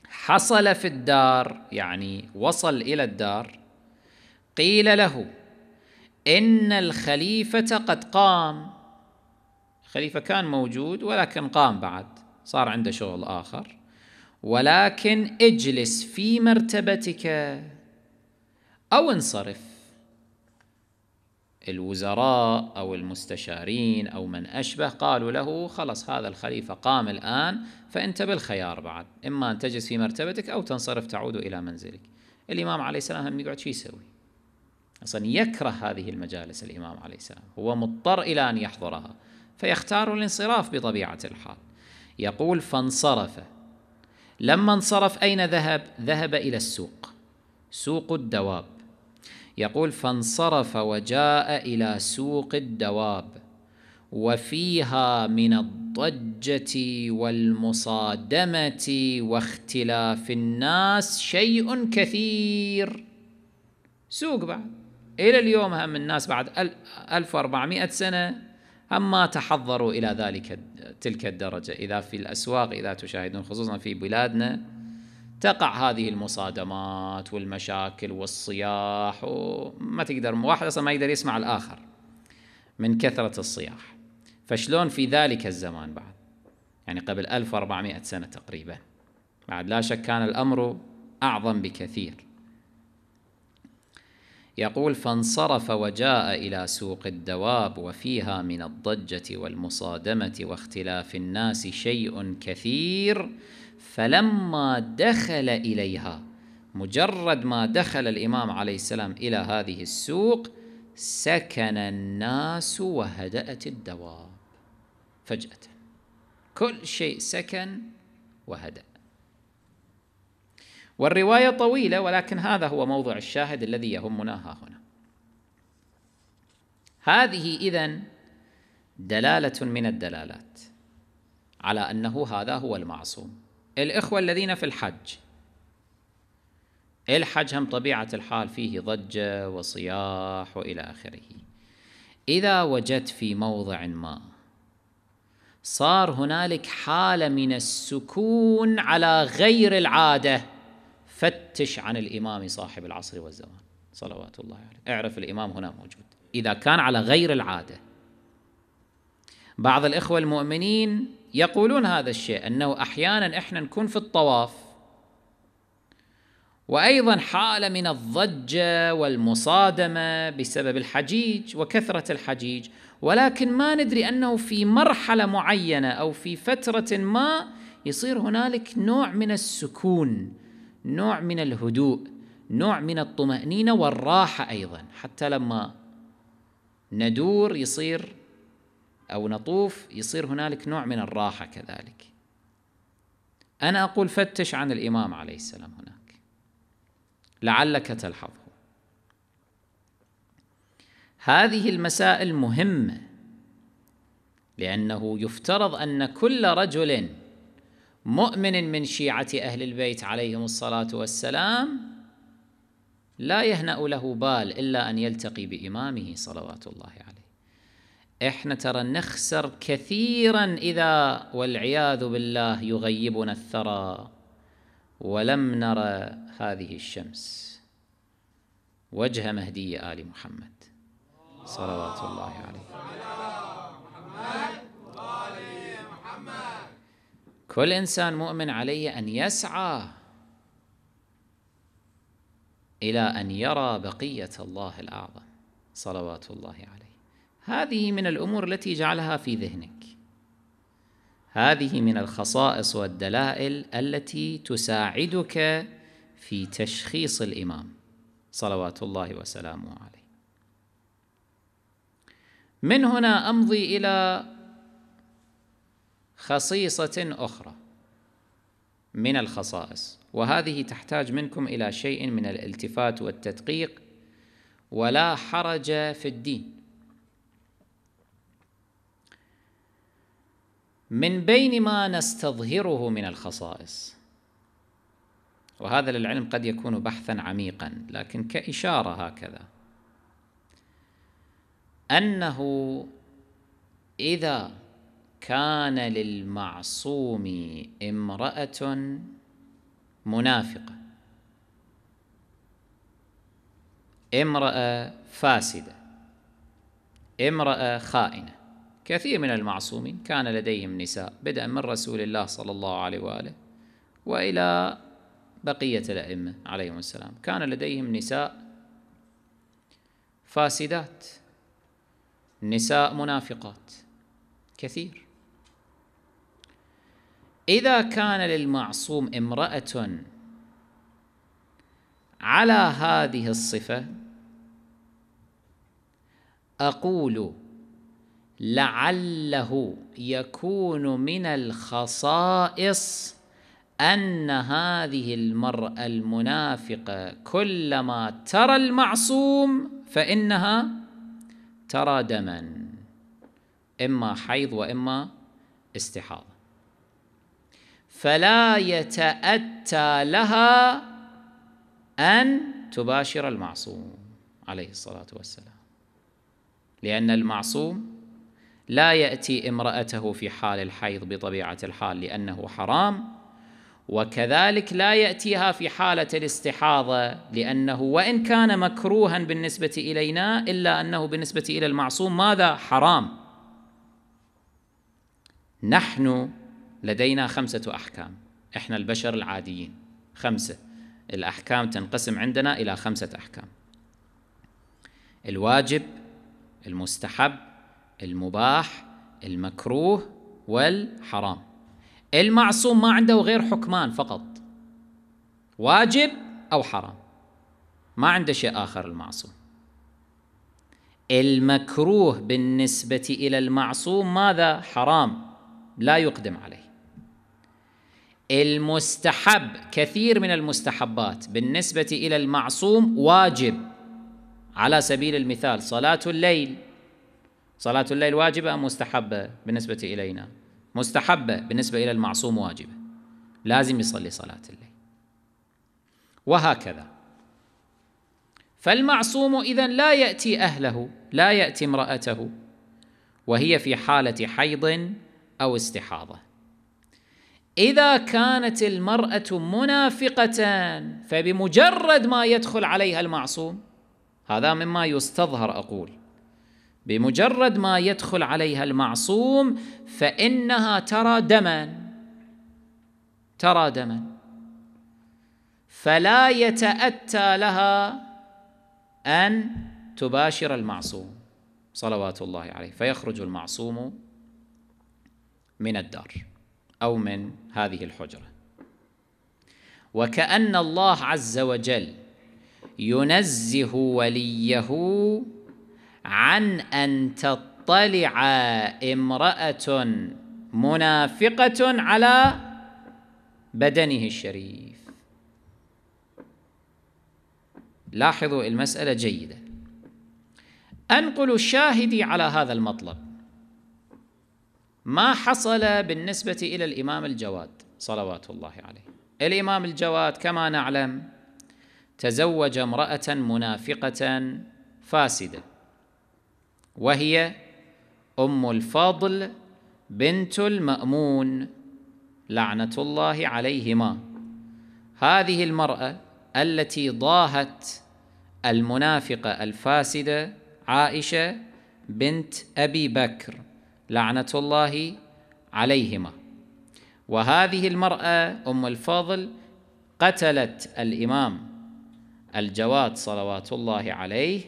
حصل في الدار يعني وصل إلى الدار قيل له إن الخليفة قد قام الخليفة كان موجود ولكن قام بعد صار عنده شغل آخر ولكن اجلس في مرتبتك أو انصرف الوزراء أو المستشارين أو من أشبه قالوا له خلص هذا الخليفة قام الآن فأنت بالخيار بعد إما أن تجلس في مرتبتك أو تنصرف تعود إلى منزلك الإمام عليه السلام هم يقعد شو يسوي أصلا يكره هذه المجالس الإمام عليه السلام هو مضطر إلى أن يحضرها فيختار الانصراف بطبيعة الحال يقول فانصرف لما انصرف أين ذهب؟ ذهب إلى السوق سوق الدواب يقول فانصرف وجاء إلى سوق الدواب وفيها من الضجة والمصادمة واختلاف الناس شيء كثير سوق بعد إلى اليوم هم الناس بعد 1400 سنة أما تحضروا إلى ذلك تلك الدرجة إذا في الأسواق إذا تشاهدون خصوصا في بلادنا تقع هذه المصادمات والمشاكل والصياح وما تقدر واحد أصلا ما يقدر يسمع الآخر من كثرة الصياح فشلون في ذلك الزمان بعد يعني قبل 1400 سنة تقريبا بعد لا شك كان الأمر أعظم بكثير يقول فانصرف وجاء إلى سوق الدواب وفيها من الضجة والمصادمة واختلاف الناس شيء كثير فلما دخل إليها مجرد ما دخل الإمام عليه السلام إلى هذه السوق سكن الناس وهدأت الدواب فجأة كل شيء سكن وهدأ والروايه طويله ولكن هذا هو موضع الشاهد الذي يهمنا ها هنا هذه اذا دلاله من الدلالات على انه هذا هو المعصوم الاخوه الذين في الحج الحج هم طبيعه الحال فيه ضجه وصياح والى اخره اذا وجدت في موضع ما صار هنالك حاله من السكون على غير العاده فتش عن الإمام صاحب العصر والزمان صلوات الله عليه اعرف الإمام هنا موجود إذا كان على غير العادة بعض الإخوة المؤمنين يقولون هذا الشيء أنه أحيانا إحنا نكون في الطواف وأيضا حالة من الضجة والمصادمة بسبب الحجيج وكثرة الحجيج ولكن ما ندري أنه في مرحلة معينة أو في فترة ما يصير هنالك نوع من السكون نوع من الهدوء نوع من الطمأنينة والراحة أيضا حتى لما ندور يصير أو نطوف يصير هنالك نوع من الراحة كذلك أنا أقول فتش عن الإمام عليه السلام هناك لعلك تلحظه هذه المسائل مهمة لأنه يفترض أن كل رجل مؤمن من شيعة أهل البيت عليهم الصلاة والسلام لا يهنأ له بال إلا أن يلتقي بإمامه صلوات الله عليه إحنا ترى نخسر كثيرا إذا والعياذ بالله يغيبنا الثرى ولم نرى هذه الشمس وجه مهدي آل محمد صلوات الله عليه محمد محمد كل إنسان مؤمن عليه أن يسعى إلى أن يرى بقية الله الأعظم صلوات الله عليه هذه من الأمور التي جعلها في ذهنك هذه من الخصائص والدلائل التي تساعدك في تشخيص الإمام صلوات الله وسلامه عليه من هنا أمضي إلى خصيصة أخرى من الخصائص وهذه تحتاج منكم إلى شيء من الالتفات والتدقيق ولا حرج في الدين من بين ما نستظهره من الخصائص وهذا للعلم قد يكون بحثا عميقا لكن كإشارة هكذا أنه إذا كان للمعصوم امرأة منافقة امرأة فاسدة امرأة خائنة كثير من المعصومين كان لديهم نساء بدءا من رسول الله صلى الله عليه وآله وإلى بقية الأئمة عليهم السلام كان لديهم نساء فاسدات نساء منافقات كثير إذا كان للمعصوم امرأة على هذه الصفة أقول لعله يكون من الخصائص أن هذه المرأة المنافقة كلما ترى المعصوم فإنها ترى دما إما حيض وإما استحاض فلا يتأتى لها أن تباشر المعصوم عليه الصلاة والسلام لأن المعصوم لا يأتي امرأته في حال الحيض بطبيعة الحال لأنه حرام وكذلك لا يأتيها في حالة الاستحاضة لأنه وإن كان مكروها بالنسبة إلينا إلا أنه بالنسبة إلى المعصوم ماذا؟ حرام نحن لدينا خمسة أحكام إحنا البشر العاديين خمسة الأحكام تنقسم عندنا إلى خمسة أحكام الواجب المستحب المباح المكروه والحرام المعصوم ما عنده غير حكمان فقط واجب أو حرام ما عنده شيء آخر المعصوم المكروه بالنسبة إلى المعصوم ماذا؟ حرام لا يقدم عليه المستحب كثير من المستحبات بالنسبة إلى المعصوم واجب على سبيل المثال صلاة الليل صلاة الليل واجبة أم مستحبة بالنسبة إلينا مستحبة بالنسبة إلى المعصوم واجبة لازم يصلي صلاة الليل وهكذا فالمعصوم إذا لا يأتي أهله لا يأتي امرأته وهي في حالة حيض أو استحاضة اذا كانت المراه منافقه فبمجرد ما يدخل عليها المعصوم هذا مما يستظهر اقول بمجرد ما يدخل عليها المعصوم فانها ترى دما ترى دما فلا يتاتى لها ان تباشر المعصوم صلوات الله عليه فيخرج المعصوم من الدار أو من هذه الحجرة وكأن الله عز وجل ينزه وليه عن أن تطلع امرأة منافقة على بدنه الشريف لاحظوا المسألة جيدة أنقل الشاهد على هذا المطلب ما حصل بالنسبة إلى الإمام الجواد صلوات الله عليه الإمام الجواد كما نعلم تزوج امرأة منافقة فاسدة وهي أم الفضل بنت المأمون لعنة الله عليهما هذه المرأة التي ضاهت المنافقة الفاسدة عائشة بنت أبي بكر لعنة الله عليهما وهذه المرأة أم الفضل قتلت الإمام الجواد صلوات الله عليه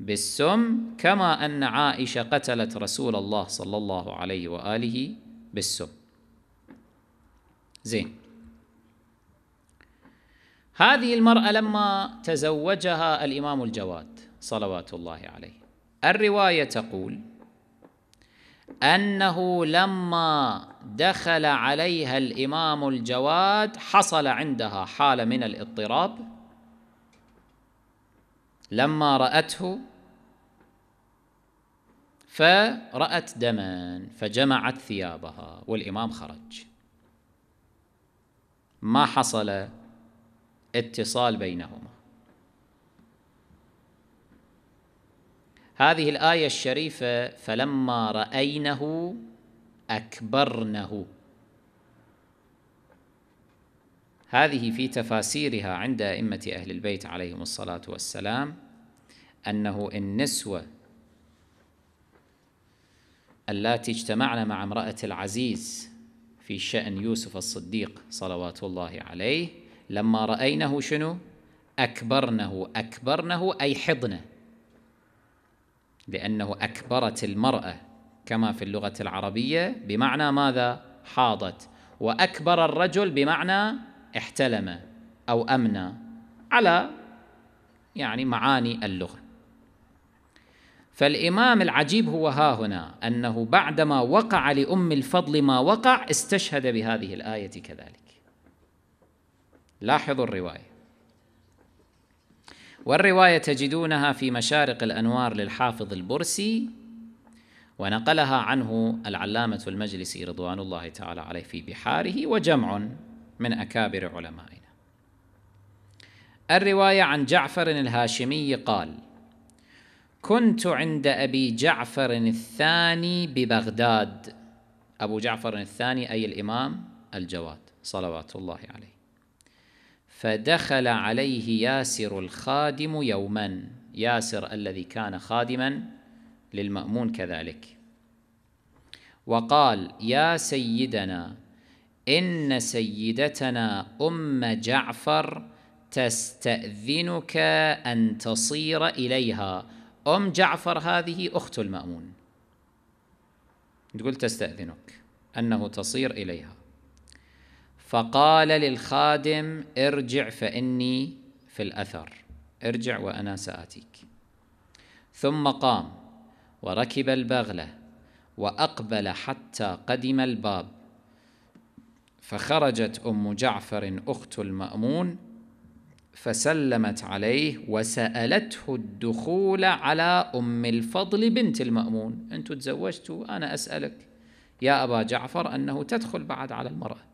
بالسم كما أن عائشة قتلت رسول الله صلى الله عليه وآله بالسم زين هذه المرأة لما تزوجها الإمام الجواد صلوات الله عليه الرواية تقول أنه لما دخل عليها الإمام الجواد حصل عندها حالة من الاضطراب لما رأته فرأت دما فجمعت ثيابها والإمام خرج ما حصل اتصال بينهما هذه الآية الشريفة فلما رأينه أكبرنه هذه في تفاسيرها عند أئمة أهل البيت عليهم الصلاة والسلام أنه النسوة اللاتي اجتمعن مع امرأة العزيز في شأن يوسف الصديق صلوات الله عليه لما رأينه شنو؟ أكبرنه أكبرنه أي حضنه لأنه أكبرت المرأة كما في اللغة العربية بمعنى ماذا؟ حاضت وأكبر الرجل بمعنى احتلم أو أمنى على يعني معاني اللغة فالإمام العجيب هو ها هنا أنه بعدما وقع لأم الفضل ما وقع استشهد بهذه الآية كذلك لاحظوا الرواية والرواية تجدونها في مشارق الأنوار للحافظ البرسي ونقلها عنه العلامة المجلسي رضوان الله تعالى عليه في بحاره وجمع من أكابر علمائنا الرواية عن جعفر الهاشمي قال كنت عند أبي جعفر الثاني ببغداد أبو جعفر الثاني أي الإمام الجواد صلوات الله عليه فدخل عليه ياسر الخادم يوما ياسر الذي كان خادما للمأمون كذلك وقال يا سيدنا إن سيدتنا أم جعفر تستأذنك أن تصير إليها أم جعفر هذه أخت المأمون تقول تستأذنك أنه تصير إليها فقال للخادم ارجع فإني في الأثر ارجع وأنا سآتيك ثم قام وركب البغلة وأقبل حتى قدم الباب فخرجت أم جعفر أخت المأمون فسلمت عليه وسألته الدخول على أم الفضل بنت المأمون أنت تزوجتوا أنا أسألك يا أبا جعفر أنه تدخل بعد على المرأة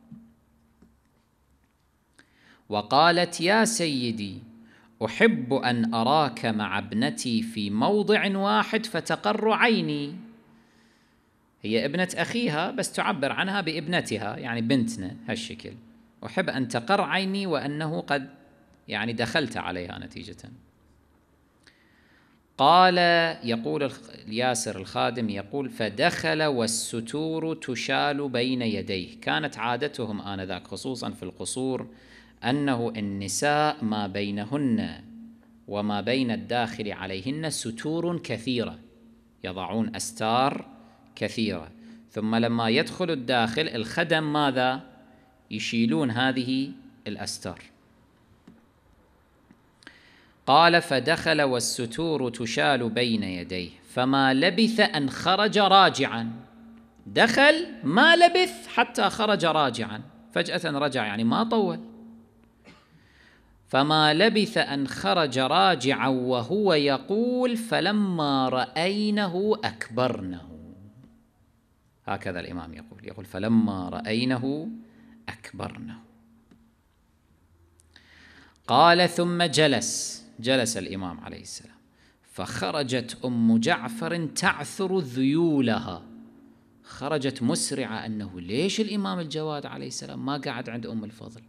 وقالت يا سيدي احب ان اراك مع ابنتي في موضع واحد فتقر عيني هي ابنه اخيها بس تعبر عنها بابنتها يعني بنتنا هالشكل احب ان تقر عيني وانه قد يعني دخلت عليها نتيجه قال يقول ياسر الخادم يقول فدخل والستور تشال بين يديه كانت عادتهم آنذاك خصوصا في القصور أنه النساء ما بينهن وما بين الداخل عليهن ستور كثيرة يضعون أستار كثيرة ثم لما يدخل الداخل الخدم ماذا يشيلون هذه الأستار قال فدخل والستور تشال بين يديه فما لبث أن خرج راجعا دخل ما لبث حتى خرج راجعا فجأة رجع يعني ما طول فما لبث ان خرج راجعا وهو يقول فلما راينه اكبرنه هكذا الامام يقول يقول فلما راينه اكبرنه قال ثم جلس جلس الامام عليه السلام فخرجت ام جعفر تعثر ذيولها خرجت مسرعه انه ليش الامام الجواد عليه السلام ما قعد عند ام الفضل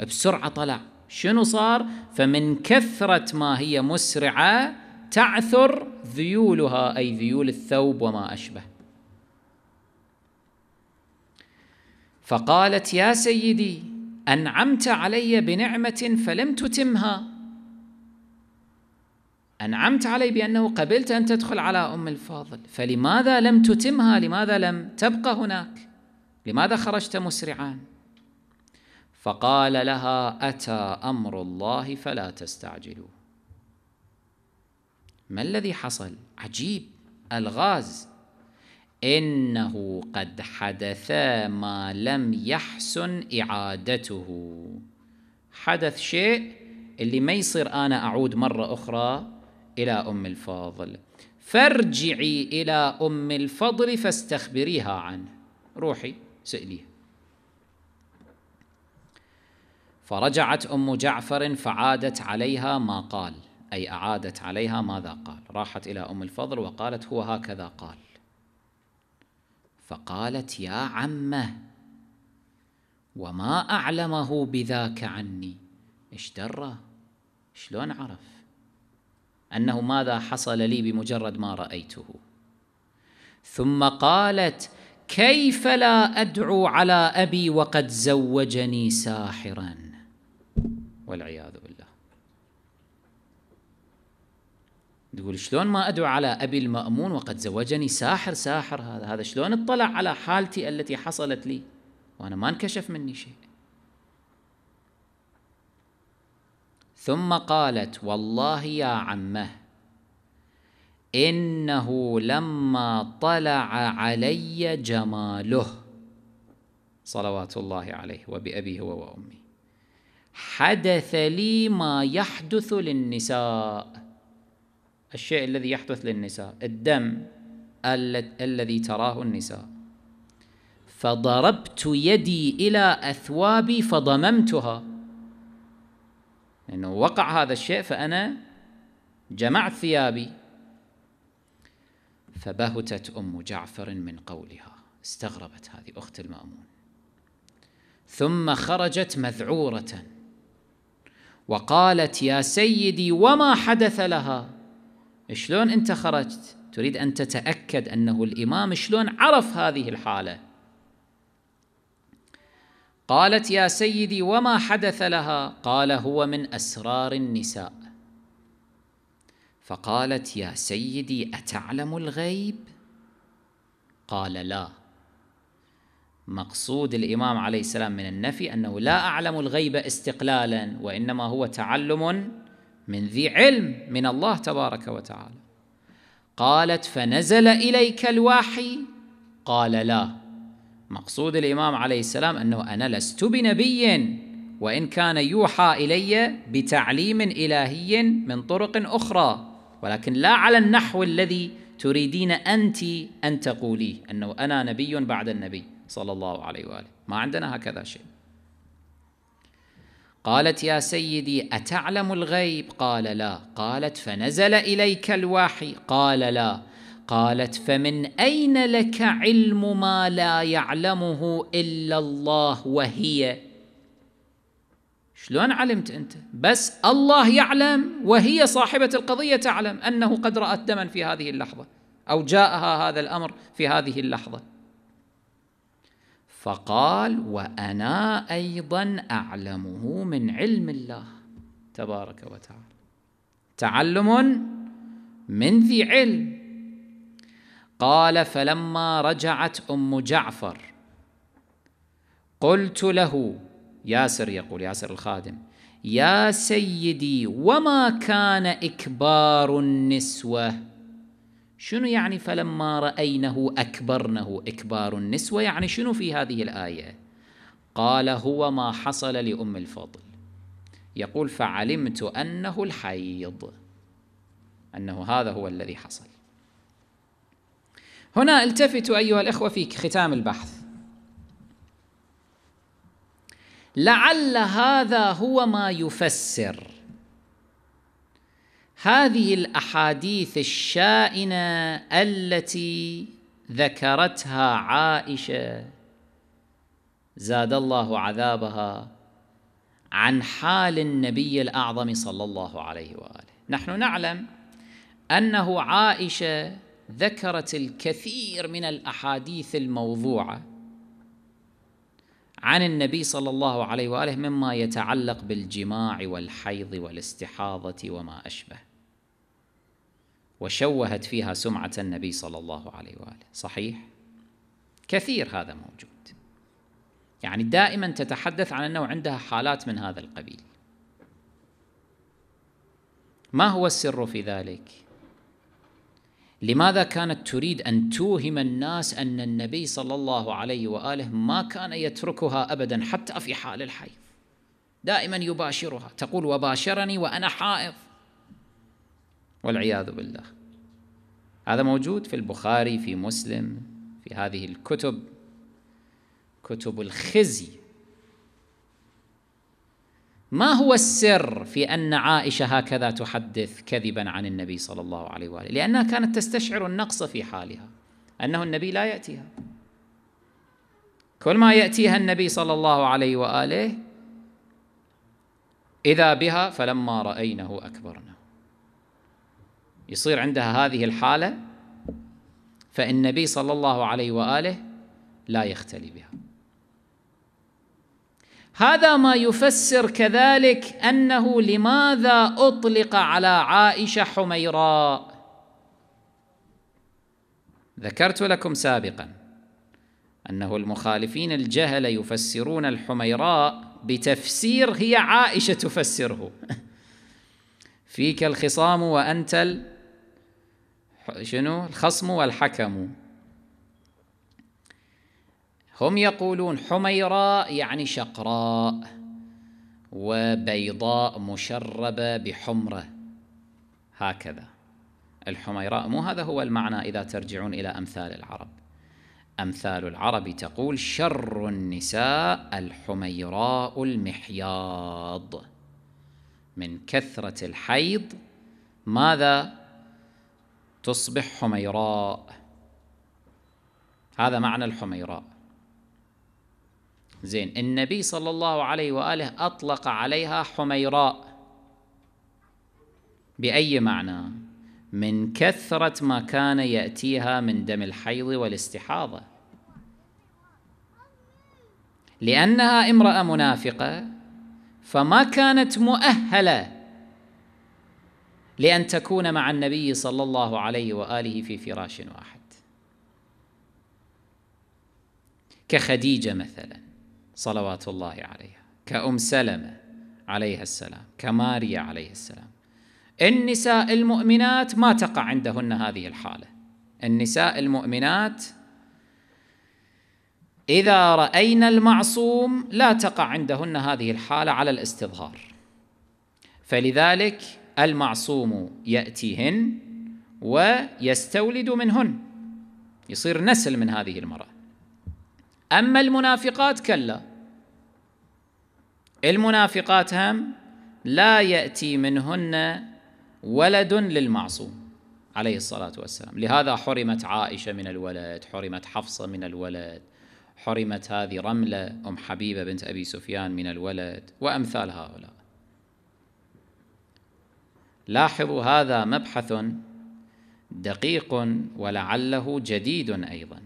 بسرعه طلع شنو صار فمن كثرة ما هي مسرعة تعثر ذيولها أي ذيول الثوب وما أشبه فقالت يا سيدي أنعمت علي بنعمة فلم تتمها أنعمت علي بأنه قبلت أن تدخل على أم الفاضل فلماذا لم تتمها لماذا لم تبقى هناك لماذا خرجت مسرعان فقال لها أتى أمر الله فلا تستعجلوا ما الذي حصل؟ عجيب الغاز إنه قد حدث ما لم يحسن إعادته حدث شيء اللي ما يصير أنا أعود مرة أخرى إلى أم الفاضل فارجعي إلى أم الفضل فاستخبريها عنه روحي سأليها فرجعت ام جعفر فعادت عليها ما قال اي اعادت عليها ماذا قال راحت الى ام الفضل وقالت هو هكذا قال فقالت يا عمه وما اعلمه بذاك عني ايش دره شلون عرف انه ماذا حصل لي بمجرد ما رايته ثم قالت كيف لا ادعو على ابي وقد زوجني ساحرا والعياذ بالله تقول شلون ما أدعو على أبي المأمون وقد زوجني ساحر ساحر هذا هذا شلون اطلع على حالتي التي حصلت لي وأنا ما انكشف مني شيء ثم قالت والله يا عمه إنه لما طلع علي جماله صلوات الله عليه وبأبي هو وأمي حدث لي ما يحدث للنساء الشيء الذي يحدث للنساء الدم الذي تراه النساء فضربت يدي إلى أثوابي فضممتها لأنه وقع هذا الشيء فأنا جمعت ثيابي فبهتت أم جعفر من قولها استغربت هذه أخت المأمون ثم خرجت مذعورة وقالت يا سيدي وما حدث لها شلون أنت خرجت تريد أن تتأكد أنه الإمام شلون عرف هذه الحالة قالت يا سيدي وما حدث لها قال هو من أسرار النساء فقالت يا سيدي أتعلم الغيب قال لا مقصود الامام عليه السلام من النفي انه لا اعلم الغيب استقلالا وانما هو تعلم من ذي علم من الله تبارك وتعالى قالت فنزل اليك الواحي قال لا مقصود الامام عليه السلام انه انا لست بنبي وان كان يوحى الي بتعليم الهي من طرق اخرى ولكن لا على النحو الذي تريدين انت ان تقوليه انه انا نبي بعد النبي صلى الله عليه واله ما عندنا هكذا شيء قالت يا سيدي اتعلم الغيب قال لا قالت فنزل اليك الوحي قال لا قالت فمن اين لك علم ما لا يعلمه الا الله وهي شلون علمت انت بس الله يعلم وهي صاحبه القضيه تعلم انه قد رات دما في هذه اللحظه او جاءها هذا الامر في هذه اللحظه فقال وأنا أيضا أعلمه من علم الله تبارك وتعالى تعلم من ذي علم قال فلما رجعت أم جعفر قلت له ياسر يقول ياسر الخادم يا سيدي وما كان إكبار النسوة شنو يعني فلما رأينه أكبرنه إكبار النسوة يعني شنو في هذه الآية قال هو ما حصل لأم الفضل يقول فعلمت أنه الحيض أنه هذا هو الذي حصل هنا التفتوا أيها الإخوة في ختام البحث لعل هذا هو ما يفسر هذه الاحاديث الشائنه التي ذكرتها عائشه زاد الله عذابها عن حال النبي الاعظم صلى الله عليه واله نحن نعلم انه عائشه ذكرت الكثير من الاحاديث الموضوعه عن النبي صلى الله عليه واله مما يتعلق بالجماع والحيض والاستحاضه وما اشبه وشوهت فيها سمعة النبي صلى الله عليه واله، صحيح؟ كثير هذا موجود. يعني دائما تتحدث عن انه عندها حالات من هذا القبيل. ما هو السر في ذلك؟ لماذا كانت تريد ان توهم الناس ان النبي صلى الله عليه واله ما كان يتركها ابدا حتى في حال الحيض. دائما يباشرها، تقول وباشرني وانا حائض. والعياذ بالله هذا موجود في البخاري في مسلم في هذه الكتب كتب الخزي ما هو السر في ان عائشه هكذا تحدث كذبا عن النبي صلى الله عليه واله لانها كانت تستشعر النقص في حالها انه النبي لا ياتيها كل ما ياتيها النبي صلى الله عليه واله اذا بها فلما راينه اكبرنه يصير عندها هذه الحالة فالنبي صلى الله عليه وآله لا يختلي بها هذا ما يفسر كذلك أنه لماذا أطلق على عائشة حميراء ذكرت لكم سابقا أنه المخالفين الجهل يفسرون الحميراء بتفسير هي عائشة تفسره فيك الخصام وأنت شنو الخصم والحكم هم يقولون حميراء يعني شقراء وبيضاء مشربة بحمرة هكذا الحميراء مو هذا هو المعنى إذا ترجعون إلى أمثال العرب أمثال العرب تقول شر النساء الحميراء المحياض من كثرة الحيض ماذا تصبح حميراء هذا معنى الحميراء زين النبي صلى الله عليه واله اطلق عليها حميراء باي معنى من كثره ما كان ياتيها من دم الحيض والاستحاضه لانها امراه منافقه فما كانت مؤهله لأن تكون مع النبي صلى الله عليه وآله في فراش واحد كخديجة مثلا صلوات الله عليها كأم سلمة عليها السلام كماريا عليه السلام النساء المؤمنات ما تقع عندهن هذه الحالة النساء المؤمنات إذا رأين المعصوم لا تقع عندهن هذه الحالة على الاستظهار فلذلك المعصوم يأتيهن ويستولد منهن يصير نسل من هذه المرأة أما المنافقات كلا المنافقات هم لا يأتي منهن ولد للمعصوم عليه الصلاة والسلام لهذا حرمت عائشة من الولد حرمت حفصة من الولد حرمت هذه رملة أم حبيبة بنت أبي سفيان من الولد وأمثال هؤلاء لاحظوا هذا مبحث دقيق ولعله جديد ايضا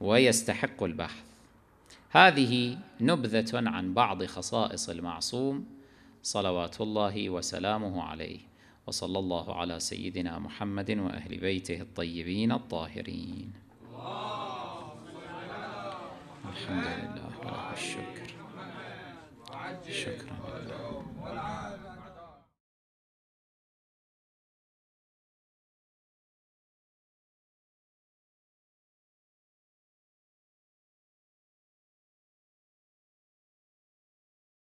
ويستحق البحث هذه نبذه عن بعض خصائص المعصوم صلوات الله وسلامه عليه وصلى الله على سيدنا محمد واهل بيته الطيبين الطاهرين الحمد لله وله الشكر شكرا لله